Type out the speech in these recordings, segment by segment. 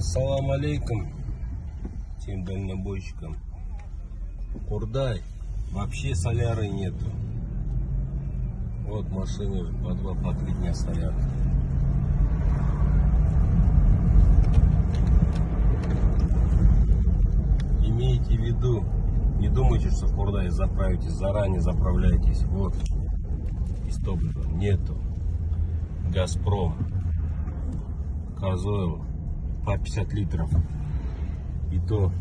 Ассаламу алейкум тем дальнобойщикам. Курдай, вообще соляры нету. Вот машины по два, по три дня соляры. Имейте в виду, не думайте, что в Курдай заправитесь, заранее заправляйтесь. Вот, из топлива нету. Газпром, Козоева. по 50 литров. И то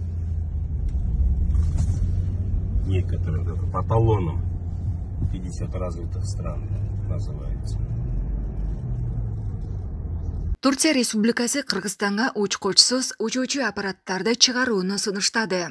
некоторые по талонам 50 развитых стран называется. турция республикасы кыргызстанга учкучсуз учучу аппараттарды чыгарууну сунуштады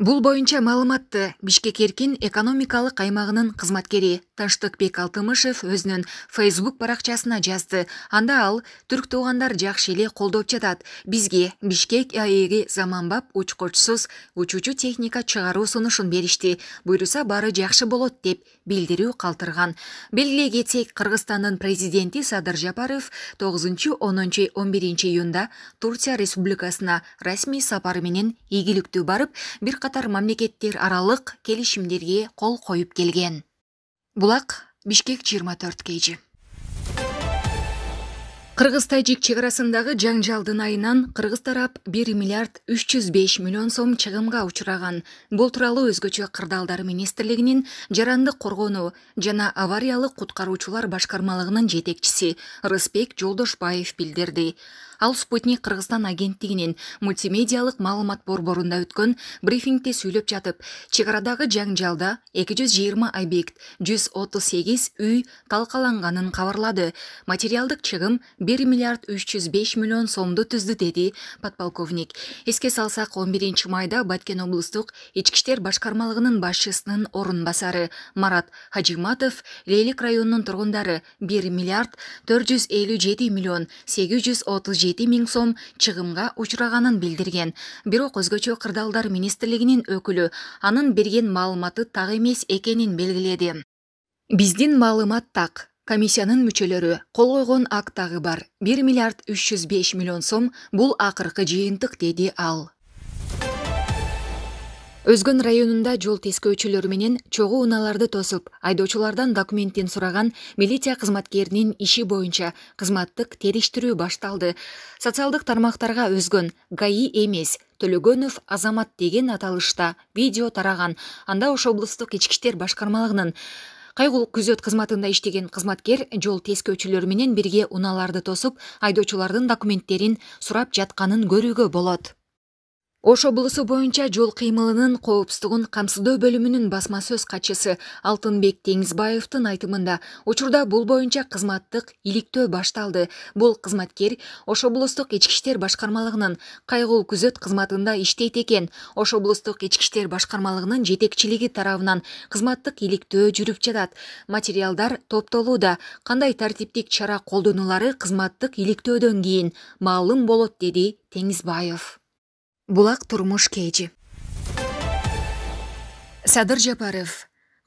бул боюнча маалыматты бишкек эркин экономикалык аймагынын кызматкери тынчтыкбек алтымышев өзүнүн Facebook баракчасына жазды анда ал түрк туугандар жакшы эле колдоп жатат бизге бишкек аэги заманбап учкучсуз учуучу техника чыгаруу сунушун беришти буйруса баары жакшы болот деп билдирүү калтырган белгилей кетсек кыргызстандын президенти садыр жапаров 9-10-11 июнда турция республикасына расмий сапары менен ийгиликтүү барып бир катар катар мамлекеттер аралык келишимдерге кол коюп келген булак бишкек жыйырма төрт kg кыргыз тажик чек арасындагы жаңжалдын айынан кыргыз тарап бир миллиард үч жүз беш миллион сом чыгымга учураган бул тууралуу өзгөчө кырдаалдар министрлигинин жарандык коргонуу жана авариялык куткаруучулар башкармалыгынын жетекчиси рысбек жолдошбаев билдирди ал спутник қырғызстан агенттігінен мультимедиалық маалымат борборунда өткөн брифингде сүйлөп жатып арадагы жаңжалда эки жүз жыйырма объект жүз үй талкаланганын кабарлады материалдык чыгым 1 миллиард 305 жүз беш миллион сомду түздү деди подполковник эске салсақ 11 биринчи майда баткен облустук ички иштер башкармалыгынын башчысынын орун басары марат хажиматов лейлик районунун тургундары бир миллиард төрт жүз элүү миллион сегиз жети миң сом чыгымга учураганын билдирген бирок өзгөчө кырдаалдар министрлигинин өкүлү анын берген маалыматы так эмес экенин белгиледи биздин маалымат так комиссиянын мүчөлөрү кол койгон акт дагы бар бир миллиард үч жүз беш миллион сом бул акыркы жыйынтык деди ал өзгөн районунда жол тескөөчүлөрү менен чогуу унааларды тосуп айдоочулардан документин сураган милиция кызматкеринин иши боюнча кызматтык териштирүү башталды социалдык тармактарга өзгөн гаи эмес төлөгөнов азамат деген аталышта видео тараган анда ош облустук ички иштер башкармалыгынын кайгуул күзөт кызматында иштеген кызматкер жол тескөөчүлөрү менен бирге унааларды тосуп айдоочулардын документтерин сурап жатканын көрүүгө болот ош облусу боюнча жол кыймылынын коопсуздугун камсыздоо бөлүмүнүн басма сөз катчысы алтынбек теңизбаевдин айтымында учурда бул боюнча кызматтык иликтөө башталды бул кызматкер ош облустук ички иштер башкармалыгынын кайгуул күзөт кызматында иштейт экен ош облустук ички иштер башкармалыгынын жетекчилиги тарабынан кызматтык иликтөө жүрүп жатат материалдар топтолууда кандай тартиптик чара колдонулары кызматтык иликтөөдөн кийин маалым болот деди теңизбаев булак турмуш кейджи садыр жапаров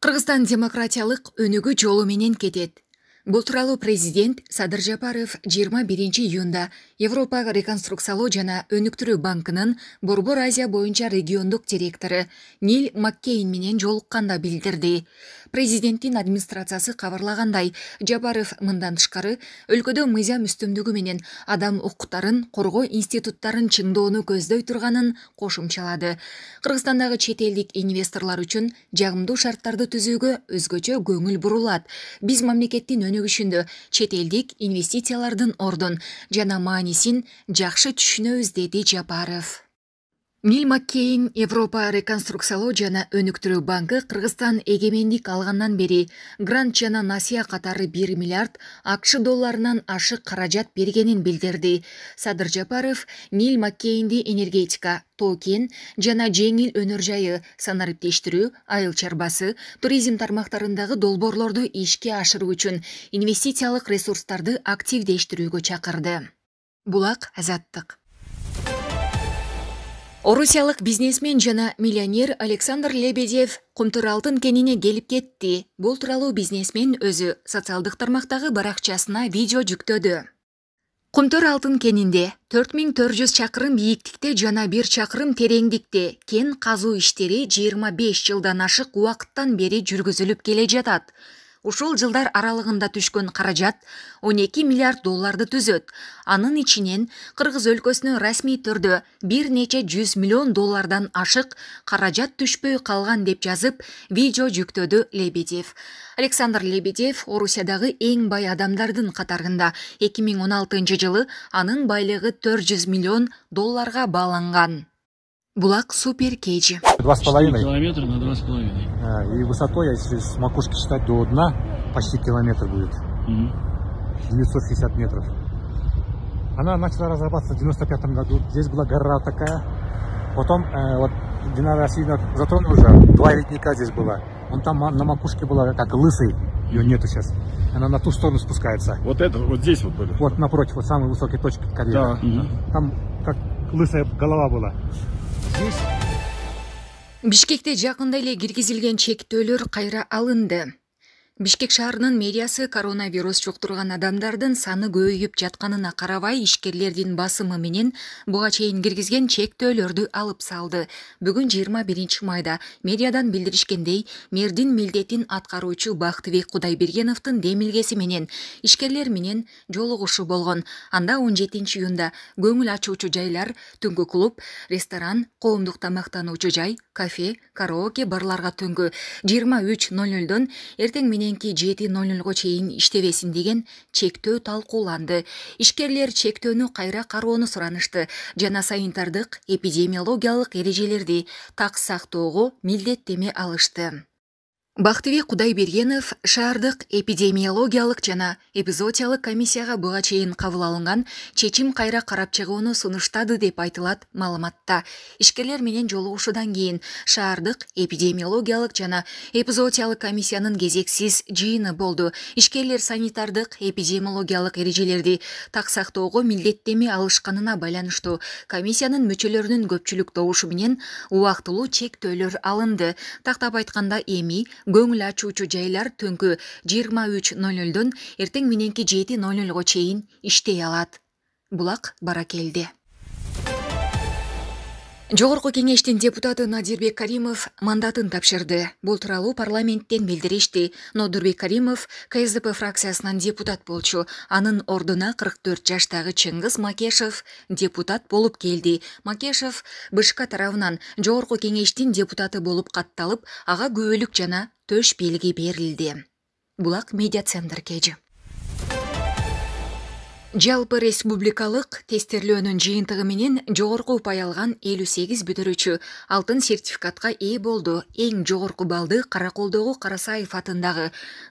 кыргызстан демократиялык өнүгүү жолу менен кетет бул президент садыр жапаров 21 июнда европа реконструкциялоо жана өнүктүрүү банкынын борбор азия боюнча региондук директору нил маккейн менен жолукканда билдирди президенттин администрациясы кабарлагандай жабаров мындан тышкары өлкөдө мыйзам үстөмдүгү менен адам укуктарын коргоо институттарын чыңдоону көздөй турганын кошумчалады кыргызстандагы чет элдик инвесторлор үчүн жагымдуу шарттарды түзүүгө өзгөчө көңүл бурулат биз мамлекеттин өнүгүшүндө чет элдик инвестициялардын ордун жана маани жакшы түшүнөбүз деди жапаров нил маккейн европа реконструкциялоо жана өнүктүрүү банкы кыргызстан эгемендик алгандан бери грант жана насыя катары бир миллиард акш долларынан ашык каражат бергенин билдирди садыр жапаров нил маккейнди энергетика тоо кен жана жеңил өнөр жайы санариптештирүү айыл чарбасы туризм тармактарындагы долбоорлорду ишке ашыруу үчүн инвестициялык ресурстарды активдештирүүгө чакырды бұлақ азаттық Орусиялық бизнесмен жана миллионер александр лебедев кумтур алтын кеніне келіп кетти бұл туралы бизнесмен өзі социалдық тармақтағы баракчасына видео жүктөдү кумтур алтын кенінде 4400 чакырым бийиктикте жана 1 чакырым тереңдикте кен қазу иштери 25 жылдан ашык убакыттан бери жүргүзүлүп келе жатат ушул жылдар аралығында түшкөн каражат 12 миллиард долларды түзөт анын ичинен кыргыз өлкөсүнө расмий түрдө бир нече жүз миллион доллардан ашык каражат түшпөй калган деп жазып видео жүктөдү лебедев александр лебедев орусиядагы эң бай адамдардын катарында 2016 миң он жылы анын байлыгы төрт миллион долларга бааланган Булак Супер Кейджи. Два с половиной. Километра на два с половиной. А, и высотой, если с макушки считать до дна, почти километр будет. Угу. 960 метров. Она начала разрабатываться в 95 году. Здесь была гора такая. Потом э, вот Динара Васильевна затронула уже. Два ледника здесь было. Он там на макушке была как лысый. Ее нету сейчас. Она на ту сторону спускается. Вот это, вот здесь вот были? Вот напротив, вот самые высокие точки карьеры. Да. Там как лысая голова была. бишкекте жақында эле киргизилген чектөөлөр кайра алынды бишкек шаарынын мэриясы коронавирус жуктурган адамдардын саны көбөйүп жатканына карабай ишкерлердин басымы менен буга чейин киргизген чектөөлөрдү алып салды бүгүн жыйырма биринчи майда мэриядан билдиришкендей мэрдин милдетин аткаруучу бактыбек кудайбергеновдун демилгеси менен ишкерлер менен жолугушуу болгон анда он жетинчи июнда көңүл ачуучу жайлар түнкү клуб ресторан коомдук тамактануучу жай кафе караоке барларга түнкү жыйырма үч ноль нолдон эртең менен мененки 700 ноль нолго чейин иштебесин деген чектөө талкууланды ишкерлер чектөөнү кайра кароону суранышты жана санитардык эпидемиологиялык эрежелерди так сактоого милдеттеме алышты бактыбек кудайбергенов шаардык эпидемиологиялық жана эпизотиялык комиссияға буга чейін кабыл алынган чечим кайра карап чыгууну сунуштады деп айтылат маалыматта ишкерлер менен жолугушуудан кийин шаардык эпидемиологиялык жана эпизотиялык комиссиянын кезексиз жыйыны болду ишкерлер санитардык эпидемиологиялык эрежелерди так сактоого милдеттеме алышканына байланыштуу комиссиянын мүчөлөрүнүн көпчүлүк добушу менен убактылуу чектөөлөр алынды тактап айтканда эми көңүл ачуучу жайлар түнкү жыйырма үч ноль нолдон эртең мененки жети ноль нолго чейин иштей алат булак баракелди жогорку кеңештин депутаты надирбек каримов мандатын тапшырды бул тууралуу парламенттен билдиришти нодурбек каримов ксдп фракциясынан депутат болчу анын ордуна кырк төрт жаштагы чыңгыз макешев депутат болуп келди макешев бшк тарабынан жогорку кеңештин депутаты болуп катталып ага күбөлүк жана төш белги берилди булак медиа центр кейдж жалпы республикалык тестирлөөнүн жыйынтыгы менен жогорку упай алган элүү сегиз бүтүрүүчү алтын сертификатка ээ болду эң жогорку балды кара колдогу карасаев атындагы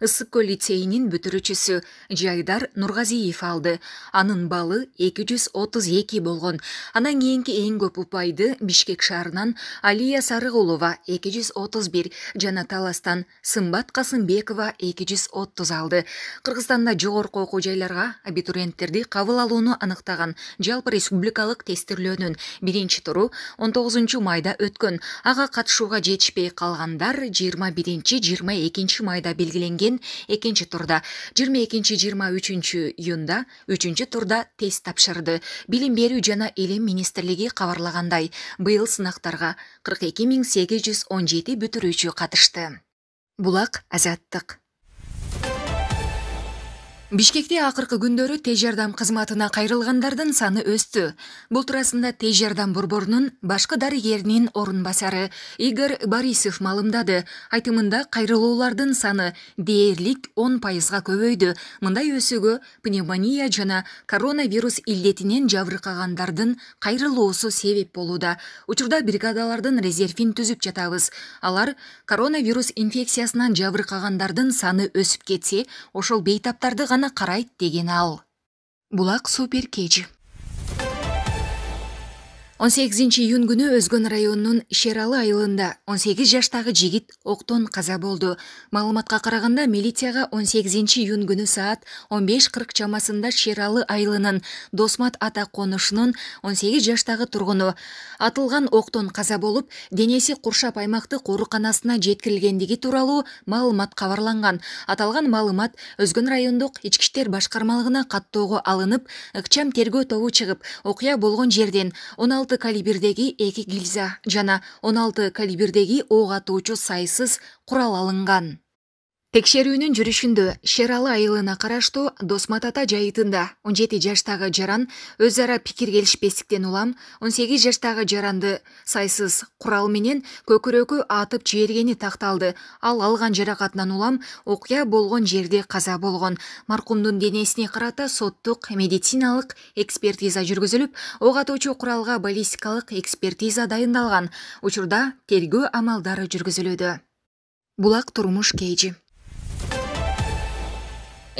ысык көл лицейинин бүтүрүүчүсү жайдар нургазиев алды анын балы эки жүз отуз эки болгон андан кийинки эң көп упайды бишкек шаарынан алия сарыгулова эки жүз отуз бир жана таластан сымбат касымбекова эки жүз отуз алды кыргызстанда жогорку окуу жайларга абитуриенттер студенттерді қабыл алуыны анықтаған жалпы республикалық 1 бірінші тұру 19 майда өткен. Аға қатышуға жетшіпей қалғандар 21-22 майда белгіленген 2-ші тұрда. 22-23 юнда 3 тұрда тест тапшырды. Білім беру жана әлем министерлігі қабарлағандай, бұйыл сынақтарға 42817 бүтір үші қатышты. Бұлақ азаттық бишкекте акыркы күндөрү тез жардам кызматына кайрылгандардын саны өстү бұл туурасында тез жардам борборунун башкы дарыгеринин орун басары игорь борисов маалымдады айтымында кайрылуулардын саны дээрлик он пайызға көбөйдү мындай өсүүгө пневмония жана коронавирус илдетинен жабыркагандардын кайрылуусу себеп болууда учурда бригадалардын резервин түзүп жатабыз алар коронавирус инфекциясынан жабыркагандардын саны өсүп кетсе ошол бейтаптарды гана ғана қарайды деген ал бұлақ кеджі он сегизинчи июнь күнү өзгөн районунун шералы айылында он сегиз жаштагы жигит октон каза болду маалыматка караганда милицияга он сегизинчи июнь күнү саат он беш кырк чамасында шералы айылынын досмат ата конушунун он сегиз жаштагы тургуну атылган октон каза болуп денеси куршап аймактык ооруканасына жеткирилгендиги тууралуу маалымат кабарланган аталган маалымат өзгөн райондук ички иштер башкармалыгына каттоого алынып ыкчам тергөө тобу чыгып окуя болгон жерден он алты алты калибирдеги эки гильза жана он алты калибирдеги ок атуучу сайсыз курал алынган текшерүүнүн жүрүшүндө шералы айылына караштуу досмат ата жайытында он жети жаштагы жаран өз ара пикир келишпестиктен улам он сегиз жаштагы жаранды сайсыз курал менен көкүрөгү атып жибергени такталды ал алган жаракатынан улам окуя болгон жерде каза болгон маркумдун денесине карата соттук медициналык экспертиза жүргүзүлүп ок атуучу куралга баллистикалык экспертиза дайындалган учурда тергөө амалдары жүргүзүлүүдө булак турмуш kg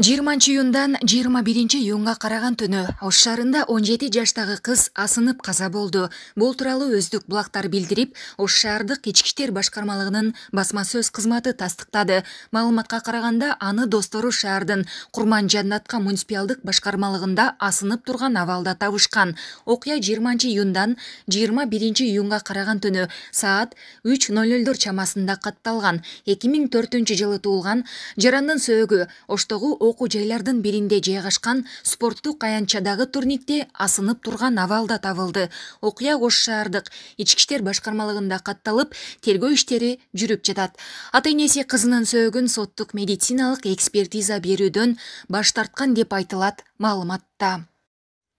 20 июндан 21 июнға қараған түні ош шаарында 17 жаштағы қыз асынып қаза болды Бұл тұралы өздік бұлақтар білдіріп, ош шаардык ички башқармалығының башкармалыгынын басма сөз кызматы тастыктады аны достору шаардын құрман жаннатка муниципалдык башқармалығында асынып тұрған авалда табышкан Оқия 20 июндан 21 июнға қараған түні саат 3:00 чамасында қатталған 2004 жылы туылған жарандын сөөгү ұштығы окуу жайлардын биринде жайгашкан спорттук аянтчадагы турникте асынып турган абалда табылды окуя ош шаардык ички иштер башкармалыгында катталып тергөө иштери жүрүп жатат ата энеси кызынын сөөгүн соттук медициналык экспертиза берүүдөн баш тарткан деп айтылат маалыматта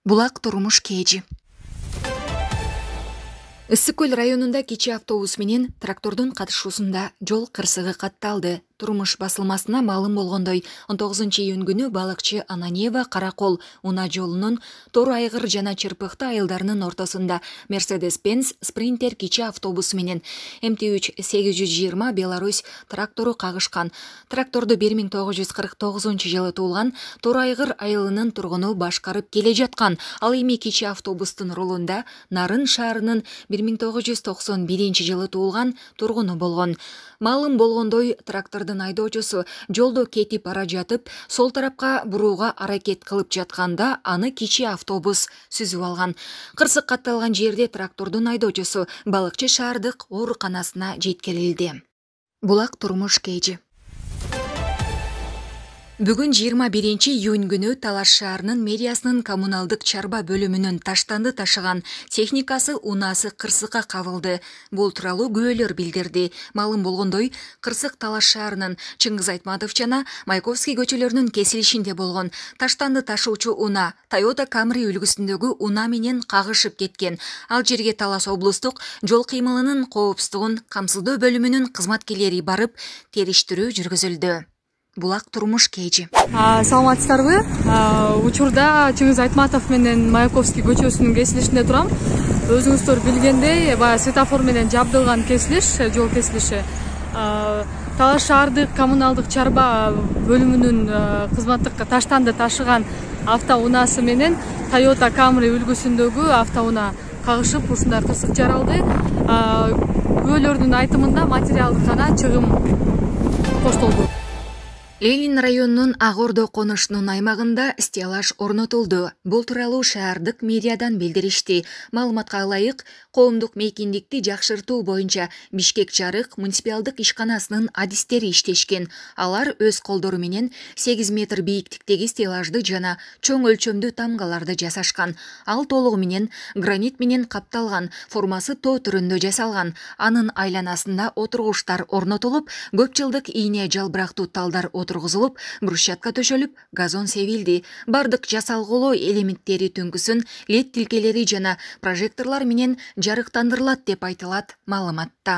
булак турмуш kg ысык көл районунда кичи автобус менен трактордун катышуусунда жол кырсыгы катталды турмуш басылмасына маалым болгондой он тогузунчу июнь күнү балыкчы ананьева каракол унаа жолунун тор айгыр жана чырпыкты айылдарынын ортосунда мерседес бенз спринтер кичи автобусу менен мт үч сегиз жүз жыйырма беларусь трактору кагышкан тракторду бир миң тогуз жүз кырк тогузунчу жылы туулган тор айгыр айылынын тургуну башкарып келе жаткан ал эми кичи автобустун рулунда нарын шаарынын бир миң тогуз жүз токсон биринчи жылы туулган тургуну болгон маалым болгондой трактордун салдын айдоочусу жолдо кетип бара жатып сол тарапка бурууга аракет кылып жатканда аны кичи автобус сүзүп алган кырсык катталган жерде трактордун айдоочусу балыкчы шаардык ооруканасына жеткирилди булак турмуш кежи Бүгін 21 июнь күні Талас шаарынын мериясының коммуналдық чарба бөлімінің таштанды ташыған техникасы унасы қырсыққа қавылды. Бұл тұралу күбөлөр білдерді. Малым болғындой қырсық Талас шаарынын Чыңгыз Айтматов жана Майковский көчөлөрүнүн кесилишинде болгон таштанды ташуучу уна Toyota Камри үлгісіндегі уна менен қағышып кеткен. Ал жерге Талас облыстық жол кыймылынын коопсуздугун камсыздоо бөлүмүнүн кызматкерлери барып, териштирүү жүргізілді булак турмуш кежи саламатсыздарбы учурда чыңгыз айтматов менен маяковский көчөсүнүн кесилишинде турам өзүңүздөр билгендей баягы светофор менен жабдылган кесилиш жол кесилиши талас шаардык коммуналдык чарба бөлүмүнүн кызматтык таштанды ташыган автоунаасы менен тойота камри үлгүсүндөгү автоунаа кагышып ушундай кырсык жаралды күбөлөрдүн айтымында материалдык гана чыгым коштолду ленин районунун ак ордо конушунун аймагында стеллаж орнотулду бул тууралуу шаардык медиадан билдиришти маалыматка ылайык коомдук мейкиндикти жакшыртуу боюнча бишкек жарык муниципиалдык ишканасынын адистери иштешкен алар өз колдору менен сегиз метр бийиктиктеги стеллажды жана чоң өлчөмдүү тамгаларды жасашкан ал толугу менен гранит менен капталган формасы тоо түрүндө жасалган анын айланасында отургучтар орнотулуп көп жылдык ийне жалбырактуу талдар отр тұрғызылып брусчатка төшөлүп газон себилди бардык жасалгылоо элементтери түнкүсүн лет тилкелери жана прожекторлар менен жарыктандырылат деп айтылат маалыматта